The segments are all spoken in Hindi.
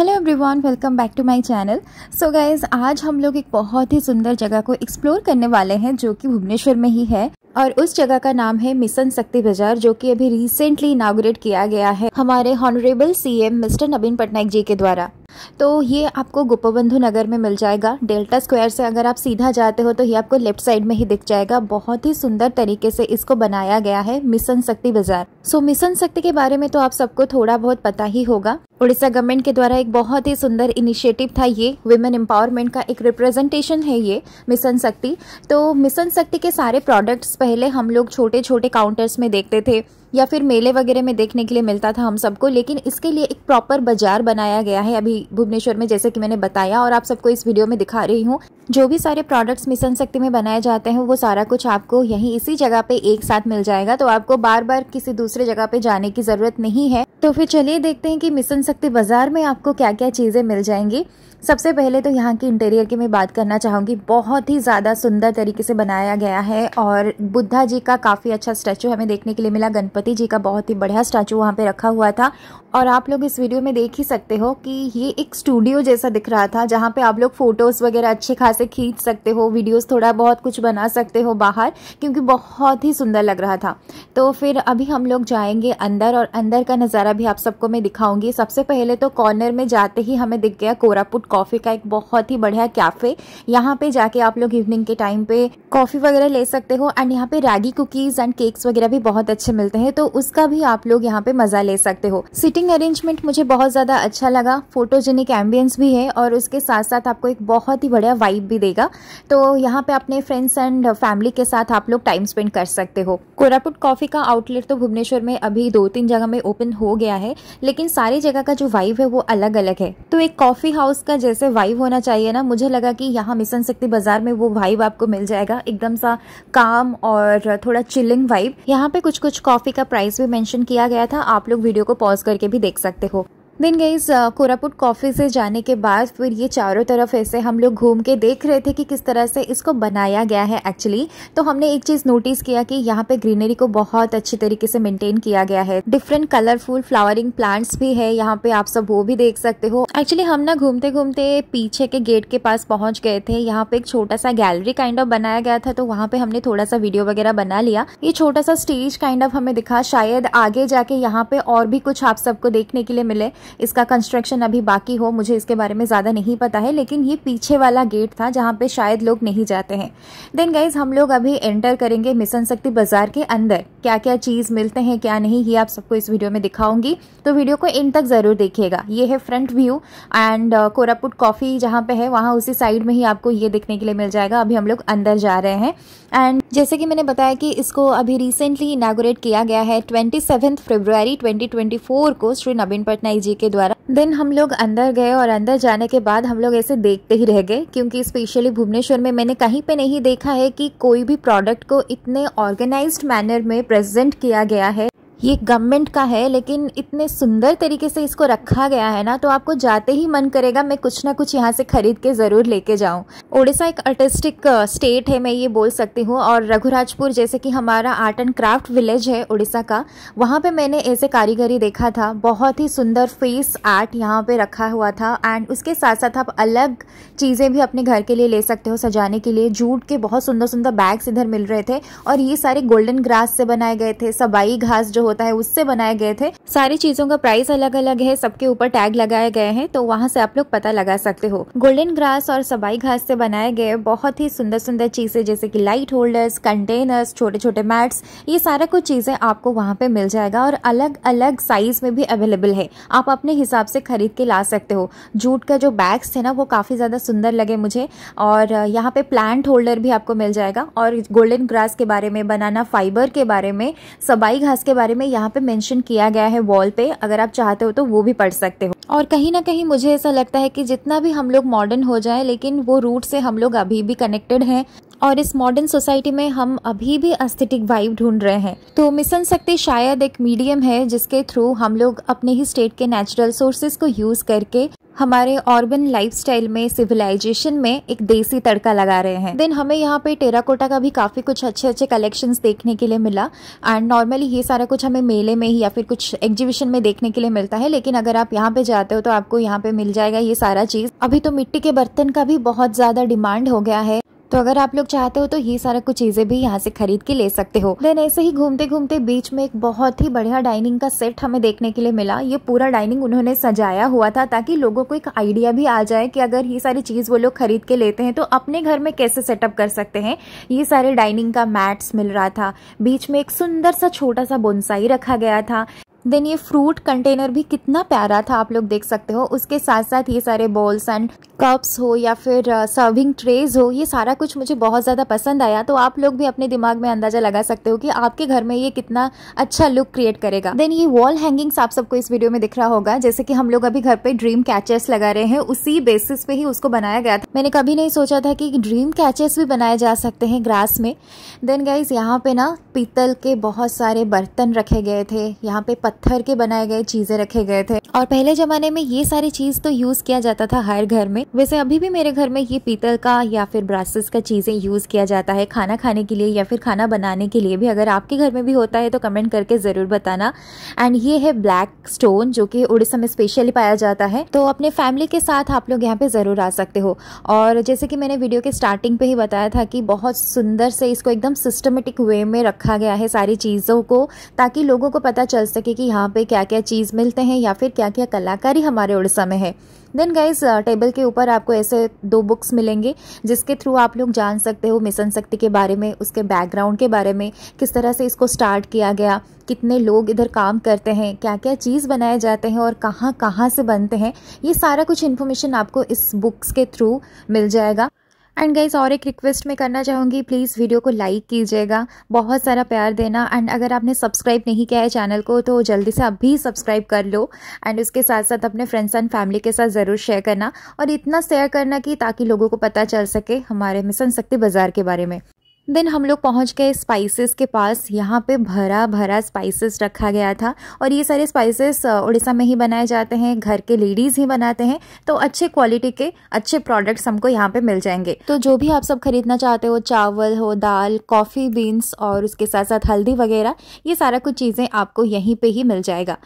hello everyone welcome back to my channel so guys आज हम लोग एक बहुत ही सुंदर जगह को एक्सप्लोर करने वाले हैं जो कि भुवनेश्वर में ही है और उस जगह का नाम है मिशन शक्ति बाजार जो कि अभी रिसेंटली इनाग्रेट किया गया है हमारे honourable CM Mister Naveen Patnaik ji के द्वारा तो ये आपको गोपबंधु नगर में मिल जाएगा डेल्टा स्क्वायर से अगर आप सीधा जाते हो तो ये आपको लेफ्ट साइड में ही दिख जाएगा बहुत ही सुंदर तरीके से इसको बनाया गया है मिशन शक्ति बाजार सो मिशन शक्ति के बारे में तो आप सबको थोड़ा बहुत पता ही होगा उड़ीसा गवर्नमेंट के द्वारा एक बहुत ही सुंदर इनिशिएटिव था ये वुमेन एम्पावरमेंट का एक रिप्रेजेंटेशन है ये मिशन शक्ति तो मिशन शक्ति के सारे प्रोडक्ट्स पहले हम लोग छोटे छोटे काउंटर्स में देखते थे या फिर मेले वगैरह में देखने के लिए मिलता था हम सबको लेकिन इसके लिए एक प्रॉपर बाजार बनाया गया है अभी भुवनेश्वर में जैसे कि मैंने बताया और आप सबको इस वीडियो में दिखा रही हूँ जो भी सारे प्रोडक्ट्स मिशन शक्ति में बनाए जाते हैं वो सारा कुछ आपको यहीं इसी जगह पे एक साथ मिल जाएगा तो आपको बार बार किसी दूसरे जगह पे जाने की ज़रूरत नहीं है तो फिर चलिए देखते हैं कि मिशन शक्ति बाज़ार में आपको क्या क्या चीज़ें मिल जाएंगी सबसे पहले तो यहाँ के इंटीरियर की मैं बात करना चाहूँगी बहुत ही ज़्यादा सुंदर तरीके से बनाया गया है और बुद्धा जी का काफ़ी अच्छा स्टैचू हमें देखने के लिए मिला गणपति जी का बहुत ही बढ़िया स्टैचू वहाँ पर रखा हुआ था और आप लोग इस वीडियो में देख ही सकते हो कि ये एक स्टूडियो जैसा दिख रहा था जहाँ पे आप लोग फोटोज़ वगैरह अच्छे खासे खींच सकते हो वीडियोस थोड़ा बहुत कुछ बना सकते हो बाहर क्योंकि बहुत ही सुंदर लग रहा था तो फिर अभी हम लोग जाएंगे अंदर और अंदर का नज़ारा भी आप सबको मैं दिखाऊंगी सबसे पहले तो कॉर्नर में जाते ही हमें दिख गया कोरापुट कॉफ़ी का एक बहुत ही बढ़िया कैफ़े यहाँ पे जाके आप लोग इवनिंग के टाइम पे कॉफ़ी वगैरह ले सकते हो एंड यहाँ पे रैगी कुकीज़ एंड केक्स वगैरह भी बहुत अच्छे मिलते हैं तो उसका भी आप लोग यहाँ पे मज़ा ले सकते हो सिटिंग अरेंजमेंट मुझे बहुत ज़्यादा अच्छा लगा फोटोजेनिक एम्बियंस भी है और उसके साथ साथ आपको एक बहुत ही बढ़िया वाइब भी देगा तो यहाँ पे अपने फ्रेंड्स एंड फैमिली के साथ आप लोग टाइम स्पेंड कर सकते हो कोरापुट कॉफ़ी का आउटलेट तो भुवनेश्वर में अभी दो तीन जगह में ओपन हो गया है लेकिन सारी जगह का जो वाइब है वो अलग अलग है तो एक कॉफ़ी हाउस का जैसे वाइव होना चाहिए ना मुझे लगा कि यहाँ मिशन शक्ति बाजार में वो वाइव आपको मिल जाएगा एकदम सा काम और थोड़ा चिलिंग वाइव यहाँ पे कुछ कुछ कॉफी का प्राइस भी मेंशन किया गया था आप लोग वीडियो को पॉज करके भी देख सकते हो दिन गई कोरापुट कॉफ़ी से जाने के बाद फिर ये चारों तरफ ऐसे हम लोग घूम के देख रहे थे कि किस तरह से इसको बनाया गया है एक्चुअली तो हमने एक चीज़ नोटिस किया कि यहाँ पे ग्रीनरी को बहुत अच्छी तरीके से मेंटेन किया गया है डिफरेंट कलरफुल फ्लावरिंग प्लांट्स भी है यहाँ पे आप सब वो भी देख सकते हो एक्चुअली हम ना घूमते घूमते पीछे के गेट के पास पहुंच गए थे यहाँ पे एक छोटा सा गैलरी काइंड ऑफ बनाया गया था तो वहाँ पे हमने थोड़ा सा वीडियो वगैरह बना लिया ये छोटा सा स्टेज काइंड ऑफ हमें दिखा शायद आगे जाके यहाँ पे और भी कुछ आप सबको देखने के लिए मिले इसका कंस्ट्रक्शन अभी बाकी हो मुझे इसके बारे में ज़्यादा नहीं पता है लेकिन ये पीछे वाला गेट था जहाँ पे शायद लोग नहीं जाते हैं देन गाइज हम लोग अभी एंटर करेंगे मिशन शक्ति बाजार के अंदर क्या क्या चीज़ मिलते हैं क्या नहीं ये आप सबको इस वीडियो में दिखाऊंगी तो वीडियो को इन तक ज़रूर देखिएगा ये है front view and Koraput coffee जहाँ पे है वहाँ उसी साइड में ही आपको ये देखने के लिए मिल जाएगा अभी हम लोग अंदर जा रहे हैं एंड जैसे कि मैंने बताया कि इसको अभी रिसेंटली इनागोरेट किया गया है ट्वेंटी सेवेंथ फेब्रुआरी ट्वेंटी को श्री नवीन पटनायक जी के द्वारा देन हम लोग अंदर गए और अंदर जाने के बाद हम लोग ऐसे देखते ही रह गए क्योंकि स्पेशली भुवनेश्वर में मैंने कहीं पे नहीं देखा है कि कोई भी प्रोडक्ट को इतने ऑर्गेनाइज्ड मैनर में प्रेजेंट किया गया है ये गवर्नमेंट का है लेकिन इतने सुंदर तरीके से इसको रखा गया है ना तो आपको जाते ही मन करेगा मैं कुछ ना कुछ यहाँ से खरीद के ज़रूर लेके जाऊँ ओडिशा एक आर्टिस्टिक स्टेट है मैं ये बोल सकती हूँ और रघुराजपुर जैसे कि हमारा आर्ट एंड क्राफ्ट विलेज है उड़ीसा का वहाँ पे मैंने ऐसे कारीगरी देखा था बहुत ही सुंदर फेस आर्ट यहाँ पे रखा हुआ था एंड उसके साथ साथ आप अलग चीज़ें भी अपने घर के लिए ले सकते हो सजाने के लिए जूट के बहुत सुंदर सुंदर बैग्स इधर मिल रहे थे और ये सारे गोल्डन ग्रास से बनाए गए थे सबाई घास जो होता है उससे बनाए गए थे सारी चीजों का प्राइस अलग अलग है सबके ऊपर टैग लगाए गए हैं तो वहाँ से आप लोग पता लगा सकते हो गोल्डन ग्रास और सबाई घास से बनाए गए बहुत ही सुंदर सुंदर चीजें जैसे की लाइट होल्डर्स कंटेनर्स छोटे छोटे मैट्स ये सारा कुछ चीजें आपको वहाँ पे मिल जाएगा और अलग अलग साइज में भी अवेलेबल है आप अपने हिसाब से खरीद के ला सकते हो जूट का जो बैग्स थे ना वो काफ़ी ज़्यादा सुंदर लगे मुझे और यहाँ पे प्लांट होल्डर भी आपको मिल जाएगा और गोल्डन ग्रास के बारे में बनाना फाइबर के बारे में सबाई घास के बारे में में यहाँ पे मेंशन किया गया है वॉल पे अगर आप चाहते हो तो वो भी पढ़ सकते हो और कहीं ना कहीं मुझे ऐसा लगता है कि जितना भी हम लोग मॉडर्न हो जाए लेकिन वो रूट से हम लोग अभी भी कनेक्टेड हैं और इस मॉडर्न सोसाइटी में हम अभी भी अस्थेटिक वाइब ढूंढ रहे हैं तो मिशन शक्ति शायद एक मीडियम है जिसके थ्रू हम लोग अपने ही स्टेट के नेचुरल सोर्सेज को यूज़ करके हमारे ऑर्बन लाइफस्टाइल में सिविलाइजेशन में एक देसी तड़का लगा रहे हैं देन हमें यहाँ पे टेराकोटा का भी काफ़ी कुछ अच्छे अच्छे कलेक्शंस देखने के लिए मिला एंड नॉर्मली ये सारा कुछ हमें मेले में ही या फिर कुछ एग्जीबिशन में देखने के लिए मिलता है लेकिन अगर आप यहाँ पे जाते हो तो आपको यहाँ पे मिल जाएगा ये सारा चीज़ अभी तो मिट्टी के बर्तन का भी बहुत ज़्यादा डिमांड हो गया है तो अगर आप लोग चाहते हो तो ये सारा कुछ चीजें भी यहाँ से खरीद के ले सकते हो देन ऐसे ही घूमते घूमते बीच में एक बहुत ही बढ़िया डाइनिंग का सेट हमें देखने के लिए मिला ये पूरा डाइनिंग उन्होंने सजाया हुआ था ताकि लोगों को एक आइडिया भी आ जाए कि अगर ये सारी चीज वो लोग खरीद के लेते हैं तो अपने घर में कैसे सेटअप कर सकते हैं ये सारे डाइनिंग का मैट्स मिल रहा था बीच में एक सुंदर सा छोटा सा बोनसाई रखा गया था देन ये फ्रूट कंटेनर भी कितना प्यारा था आप लोग देख सकते हो उसके साथ साथ ये सारे बॉल्स एंड कप्स हो या फिर सर्विंग uh, ट्रेज हो ये सारा कुछ मुझे बहुत ज़्यादा पसंद आया तो आप लोग भी अपने दिमाग में अंदाज़ा लगा सकते हो कि आपके घर में ये कितना अच्छा लुक क्रिएट करेगा देन ये वॉल हैंगिंग्स आप सबको इस वीडियो में दिख रहा होगा जैसे कि हम लोग अभी घर पे ड्रीम कैचेस लगा रहे हैं उसी बेसिस पे ही उसको बनाया गया था मैंने कभी नहीं सोचा था कि ड्रीम कैचेस भी बनाए जा सकते हैं ग्रास में देन गाइज यहाँ पे ना पीतल के बहुत सारे बर्तन रखे गए थे यहाँ पे पत्थर के बनाए गए चीजें रखे गए थे और पहले जमाने में ये सारी चीज तो यूज किया जाता था हर घर में वैसे अभी भी मेरे घर में ये पीतल का या फिर ब्रासेस का चीजें यूज किया जाता है खाना खाने के लिए या फिर खाना बनाने के लिए भी अगर आपके घर में भी होता है तो कमेंट करके जरूर बताना एंड ये है ब्लैक स्टोन जो कि उड़ीसा में स्पेशली पाया जाता है तो अपने फैमिली के साथ आप लोग यहाँ पे जरूर आ सकते हो और जैसे कि मैंने वीडियो के स्टार्टिंग पे ही बताया था कि बहुत सुंदर से इसको एकदम सिस्टमेटिक वे में रखा गया है सारी चीज़ों को ताकि लोगों को पता चल सके कि यहाँ पे क्या क्या चीज़ मिलते हैं या फिर क्या क्या कलाकारी हमारे उड़ीसा में है देन गाइज टेबल के ऊपर आपको ऐसे दो बुक्स मिलेंगे जिसके थ्रू आप लोग जान सकते हो मिशन शक्ति के बारे में उसके बैकग्राउंड के बारे में किस तरह से इसको स्टार्ट किया गया कितने लोग इधर काम करते हैं क्या क्या चीज़ बनाए जाते हैं और कहाँ कहाँ से बनते हैं ये सारा कुछ इन्फॉर्मेशन आपको इस बुक्स के थ्रू मिल जाएगा एंड गाइज और एक रिक्वेस्ट मैं करना चाहूँगी प्लीज़ वीडियो को लाइक कीजिएगा बहुत सारा प्यार देना एंड अगर आपने सब्सक्राइब नहीं किया है चैनल को तो जल्दी से अभी भी सब्सक्राइब कर लो एंड उसके साथ साथ अपने फ्रेंड्स एंड फैमिली के साथ ज़रूर शेयर करना और इतना शेयर करना कि ताकि लोगों को पता चल सके हमारे मिशन शक्ति बाज़ार के बारे में देन हम लोग पहुंच गए स्पाइसेस के पास यहाँ पे भरा भरा स्पाइसेस रखा गया था और ये सारे स्पाइसेस उड़ीसा में ही बनाए जाते हैं घर के लेडीज़ ही बनाते हैं तो अच्छे क्वालिटी के अच्छे प्रोडक्ट्स हमको यहाँ पे मिल जाएंगे तो जो भी आप सब खरीदना चाहते हो चावल हो दाल कॉफ़ी बीन्स और उसके साथ साथ हल्दी वगैरह ये सारा कुछ चीज़ें आपको यहीं पर ही मिल जाएगा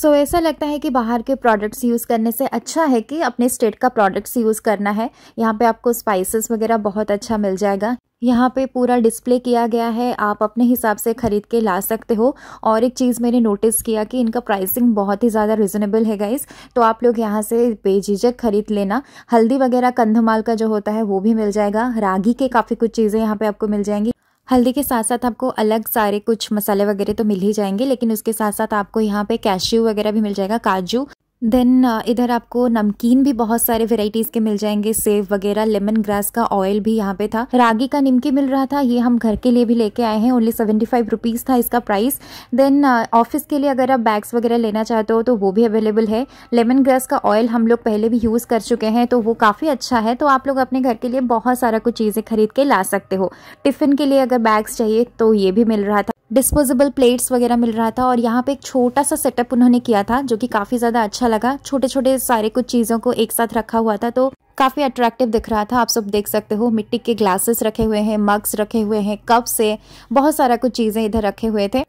सो so, ऐसा लगता है कि बाहर के प्रोडक्ट्स यूज़ करने से अच्छा है कि अपने स्टेट का प्रोडक्ट्स यूज़ करना है यहाँ पे आपको स्पाइसेस वगैरह बहुत अच्छा मिल जाएगा यहाँ पे पूरा डिस्प्ले किया गया है आप अपने हिसाब से ख़रीद के ला सकते हो और एक चीज़ मैंने नोटिस किया कि इनका प्राइसिंग बहुत ही ज़्यादा रिजनेबल है गाइस तो आप लोग यहाँ से बेझिझक खरीद लेना हल्दी वगैरह कंधमाल का जो होता है वो भी मिल जाएगा रागी के काफ़ी कुछ चीज़ें यहाँ पर आपको मिल जाएंगी हल्दी के साथ साथ आपको अलग सारे कुछ मसाले वगैरह तो मिल ही जाएंगे लेकिन उसके साथ साथ आपको यहाँ पे कैश्यू वगैरह भी मिल जाएगा काजू देन uh, इधर आपको नमकीन भी बहुत सारे वेराइटीज़ के मिल जाएंगे सेव वगैरह लेमन ग्रास का ऑयल भी यहाँ पे था रागी का निमकी मिल रहा था ये हम घर के लिए भी लेके आए हैं ओनली सेवेंटी फाइव रुपीज़ था इसका प्राइस देन ऑफिस के लिए अगर आप बैग्स वगैरह लेना चाहते हो तो वो भी अवेलेबल है लेमन ग्रास का ऑयल हम लोग पहले भी यूज़ कर चुके हैं तो वो काफ़ी अच्छा है तो आप लोग अपने घर के लिए बहुत सारा कुछ चीज़ें खरीद के ला सकते हो टिफ़िन के लिए अगर बैग्स चाहिए तो ये भी मिल रहा था डिस्पोजेबल प्लेट्स वगैरह मिल रहा था और यहाँ पे एक छोटा सा सेटअप उन्होंने किया था जो कि काफ़ी ज़्यादा अच्छा लगा छोटे छोटे सारे कुछ चीज़ों को एक साथ रखा हुआ था तो काफ़ी अट्रैक्टिव दिख रहा था आप सब देख सकते हो मिट्टी के ग्लासेस रखे हुए हैं मग्स रखे हुए हैं कप्स है बहुत सारा कुछ चीज़ें इधर रखे हुए थे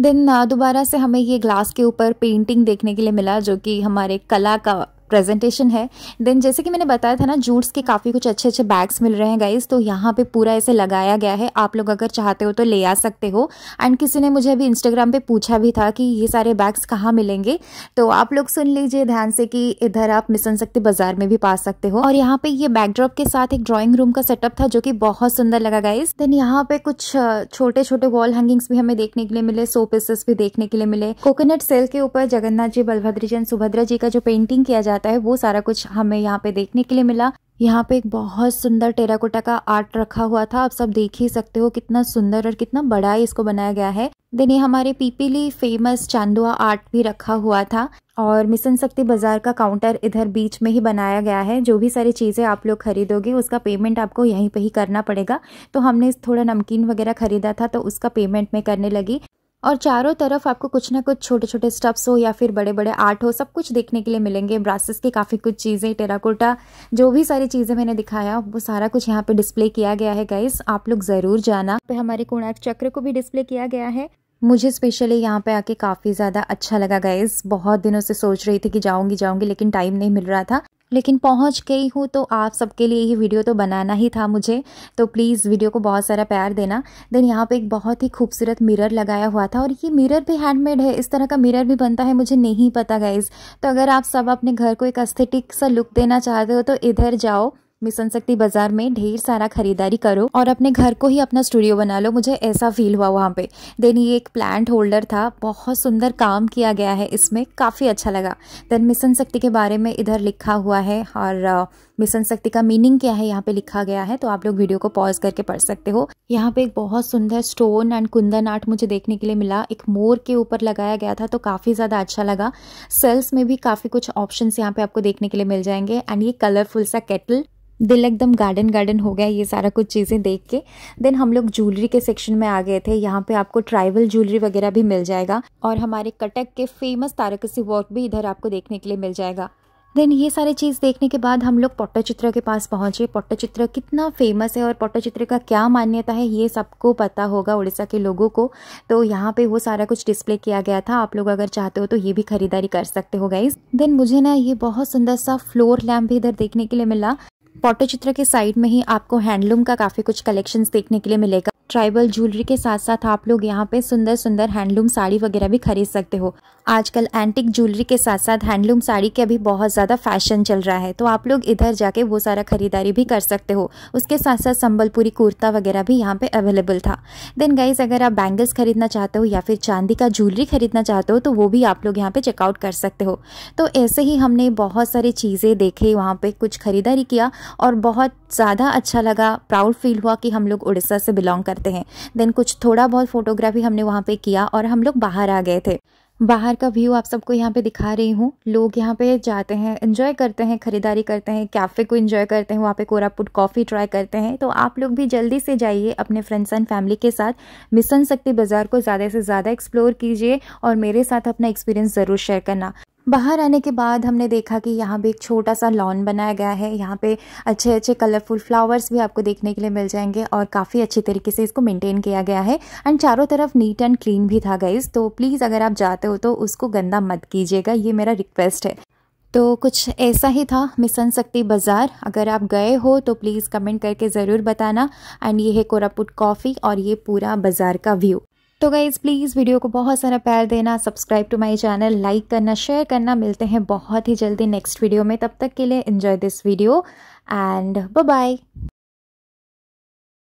देन दोबारा से हमें ये ग्लास के ऊपर पेंटिंग देखने के लिए मिला जो कि हमारे कला का प्रेजेंटेशन है देन जैसे कि मैंने बताया था ना जूट्स के काफ़ी कुछ अच्छे अच्छे बैग्स मिल रहे हैं गाइज तो यहाँ पे पूरा ऐसे लगाया गया है आप लोग अगर चाहते हो तो ले आ सकते हो एंड किसी ने मुझे अभी इंस्टाग्राम पे पूछा भी था कि ये सारे बैग्स कहाँ मिलेंगे तो आप लोग सुन लीजिए ध्यान से कि इधर आप मिसन शक्ति बाजार में भी पा सकते हो और यहाँ पे ये बैकड्रॉप के साथ एक ड्रॉइंग रूम का सेटअप था जो कि बहुत सुंदर लगा गाइज देन यहाँ पे कुछ छोटे छोटे वॉल हैंगिंग्स भी हमें देखने के लिए मिले सो पीसेस भी देखने के लिए मिले कोकोनट सेल के ऊपर जगन्नाथ जी बलभद्र जी सुभद्रा जी का जो पेंटिंग किया जाता है वो सारा कुछ हमें यहाँ पे देखने के लिए मिला यहाँ पे एक बहुत सुंदर टेराकोटा का आर्ट रखा हुआ था आप सब देख ही सकते हो कितना सुंदर और कितना बड़ा इसको बनाया गया है देन ये हमारे पीपीली फेमस चांदुआ आर्ट भी रखा हुआ था और मिशन शक्ति बाजार का काउंटर इधर बीच में ही बनाया गया है जो भी सारी चीज़ें आप लोग खरीदोगे उसका पेमेंट आपको यहीं पे ही करना पड़ेगा तो हमने थोड़ा नमकीन वगैरह खरीदा था तो उसका पेमेंट मैं करने लगी और चारों तरफ आपको कुछ ना कुछ छोटे छोटे स्टप्स हो या फिर बड़े बड़े आर्ट हो सब कुछ देखने के लिए मिलेंगे ब्रासेस के काफ़ी कुछ चीज़ें टेराकोटा जो भी सारी चीज़ें मैंने दिखाया वो सारा कुछ यहाँ पे डिस्प्ले किया गया है गाइस आप लोग ज़रूर जाना पे हमारे कोणार्क चक्र को भी डिस्प्ले किया गया है मुझे स्पेशली यहाँ पे आके काफ़ी ज़्यादा अच्छा लगा गाइज बहुत दिनों से सोच रही थी कि जाऊँगी जाऊँगी लेकिन टाइम नहीं मिल रहा था लेकिन पहुंच गई हूँ तो आप सबके लिए ये वीडियो तो बनाना ही था मुझे तो प्लीज़ वीडियो को बहुत सारा प्यार देना देन यहाँ पे एक बहुत ही खूबसूरत मिरर लगाया हुआ था और ये मिरर भी हैंडमेड है इस तरह का मिरर भी बनता है मुझे नहीं पता गाइज तो अगर आप सब अपने घर को एक अस्थेटिक सा लुक देना चाहते हो तो इधर जाओ मिशन शक्ति बाजार में ढेर सारा खरीदारी करो और अपने घर को ही अपना स्टूडियो बना लो मुझे ऐसा फील हुआ वहाँ पे देन ये एक प्लांट होल्डर था बहुत सुंदर काम किया गया है इसमें काफ़ी अच्छा लगा देन मिशन शक्ति के बारे में इधर लिखा हुआ है और मिशन शक्ति का मीनिंग क्या है यहाँ पे लिखा गया है तो आप लोग वीडियो को पॉज करके पढ़ सकते हो यहाँ पे एक बहुत सुंदर स्टोन एंड कुंदन आर्ट मुझे देखने के लिए मिला एक मोर के ऊपर लगाया गया था तो काफ़ी ज़्यादा अच्छा लगा सेल्स में भी काफ़ी कुछ ऑप्शन यहाँ पे आपको देखने के लिए मिल जाएंगे एंड ये कलरफुल सा केटल दिल एकदम गार्डन गार्डन हो गया ये सारा कुछ चीज़ें देख के देन हम लोग ज्वेलरी के सेक्शन में आ गए थे यहाँ पे आपको ट्राइबल ज्वेलरी वगैरह भी मिल जाएगा और हमारे कटक के फेमस तारकसी वॉक भी इधर आपको देखने के लिए मिल जाएगा देन ये सारी चीज़ देखने के बाद हम लोग पट्टचित्र के पास पहुँचे पट्टचित्र कितना फेमस है और पट्टचित्र का क्या मान्यता है ये सबको पता होगा उड़ीसा के लोगों को तो यहाँ पे वो सारा कुछ डिस्प्ले किया गया था आप लोग अगर चाहते हो तो ये भी खरीदारी कर सकते हो गाइज देन मुझे ना ये बहुत सुंदर सा फ्लोर लैम्प भी इधर देखने के लिए मिला पोटो चित्र के साइड में ही आपको हैंडलूम का काफ़ी कुछ कलेक्शंस देखने के लिए मिलेगा ट्राइबल ज्वेलरी के साथ साथ आप लोग यहाँ पे सुंदर सुंदर हैंडलूम साड़ी वगैरह भी खरीद सकते हो आजकल एंटिक ज्वेलरी के साथ साथ हैंडलूम साड़ी का भी बहुत ज़्यादा फैशन चल रहा है तो आप लोग इधर जाके वो सारा खरीदारी भी कर सकते हो उसके साथ साथ संबलपुरी कुर्ता वगैरह भी यहाँ पे अवेलेबल था देन गाइज अगर आप बैंगल्स खरीदना चाहते हो या फिर चांदी का ज्वेलरी खरीदना चाहते हो तो वो भी आप लोग यहाँ पर चेकआउट कर सकते हो तो ऐसे ही हमने बहुत सारी चीज़ें देखी वहाँ पर कुछ खरीदारी किया और बहुत ज़्यादा अच्छा लगा प्राउड फील हुआ कि हम लोग उड़ीसा से बिलोंग करते हैं देन कुछ थोड़ा बहुत फोटोग्राफी हमने वहाँ पे किया और हम लोग बाहर आ गए थे बाहर का व्यू आप सबको यहाँ पे दिखा रही हूँ लोग यहाँ पे जाते हैं इन्जॉय करते हैं ख़रीदारी करते हैं कैफ़े को इन्जॉय करते हैं वहाँ पे कोरापुट कॉफ़ी ट्राई करते हैं तो आप लोग भी जल्दी से जाइए अपने फ्रेंड्स एंड फैमिली के साथ मिसन शक्ति बाज़ार को ज़्यादा से ज़्यादा एक्सप्लोर कीजिए और मेरे साथ अपना एक्सपीरियंस ज़रूर शेयर करना बाहर आने के बाद हमने देखा कि यहाँ पे एक छोटा सा लॉन बनाया गया है यहाँ पे अच्छे अच्छे कलरफुल फ्लावर्स भी आपको देखने के लिए मिल जाएंगे और काफ़ी अच्छे तरीके से इसको मेंटेन किया गया है एंड चारों तरफ नीट एंड क्लीन भी था गाइज तो प्लीज़ अगर आप जाते हो तो उसको गंदा मत कीजिएगा ये मेरा रिक्वेस्ट है तो कुछ ऐसा ही था मिसन शक्ति बाज़ार अगर आप गए हो तो प्लीज़ कमेंट करके ज़रूर बताना एंड ये है कोरापुट कॉफ़ी और ये पूरा बाज़ार का व्यू तो गाइज़ प्लीज़ वीडियो को बहुत सारा प्यार देना subscribe to my channel like करना शेयर करना मिलते हैं बहुत ही जल्दी नेक्स्ट वीडियो में तब तक के लिए enjoy this video and bye